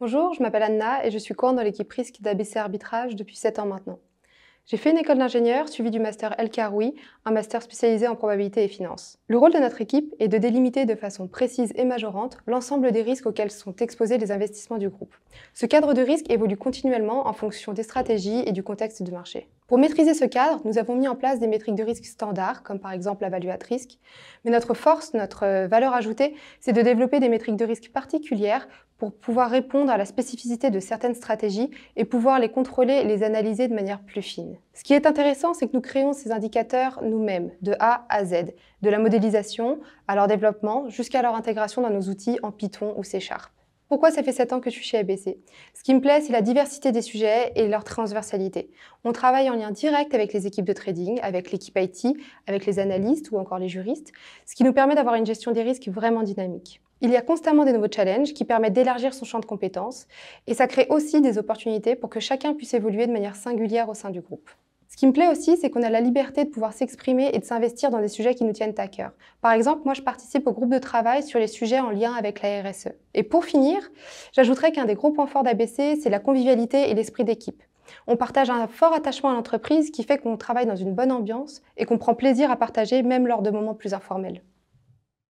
Bonjour, je m'appelle Anna et je suis coach dans l'équipe risque d'ABC Arbitrage depuis 7 ans maintenant. J'ai fait une école d'ingénieur suivie du master El Karoui, un master spécialisé en probabilité et finances. Le rôle de notre équipe est de délimiter de façon précise et majorante l'ensemble des risques auxquels sont exposés les investissements du groupe. Ce cadre de risque évolue continuellement en fonction des stratégies et du contexte de marché. Pour maîtriser ce cadre, nous avons mis en place des métriques de risque standards, comme par exemple la value at risk. Mais notre force, notre euh, valeur ajoutée, c'est de développer des métriques de risque particulières pour pouvoir répondre à la spécificité de certaines stratégies et pouvoir les contrôler et les analyser de manière plus fine. Ce qui est intéressant, c'est que nous créons ces indicateurs nous-mêmes, de A à Z, de la modélisation à leur développement jusqu'à leur intégration dans nos outils en Python ou C Sharp. Pourquoi ça fait 7 ans que je suis chez ABC Ce qui me plaît, c'est la diversité des sujets et leur transversalité. On travaille en lien direct avec les équipes de trading, avec l'équipe IT, avec les analystes ou encore les juristes, ce qui nous permet d'avoir une gestion des risques vraiment dynamique. Il y a constamment des nouveaux challenges qui permettent d'élargir son champ de compétences et ça crée aussi des opportunités pour que chacun puisse évoluer de manière singulière au sein du groupe. Ce qui me plaît aussi, c'est qu'on a la liberté de pouvoir s'exprimer et de s'investir dans des sujets qui nous tiennent à cœur. Par exemple, moi, je participe au groupe de travail sur les sujets en lien avec la RSE. Et pour finir, j'ajouterais qu'un des gros points forts d'ABC, c'est la convivialité et l'esprit d'équipe. On partage un fort attachement à l'entreprise qui fait qu'on travaille dans une bonne ambiance et qu'on prend plaisir à partager même lors de moments plus informels.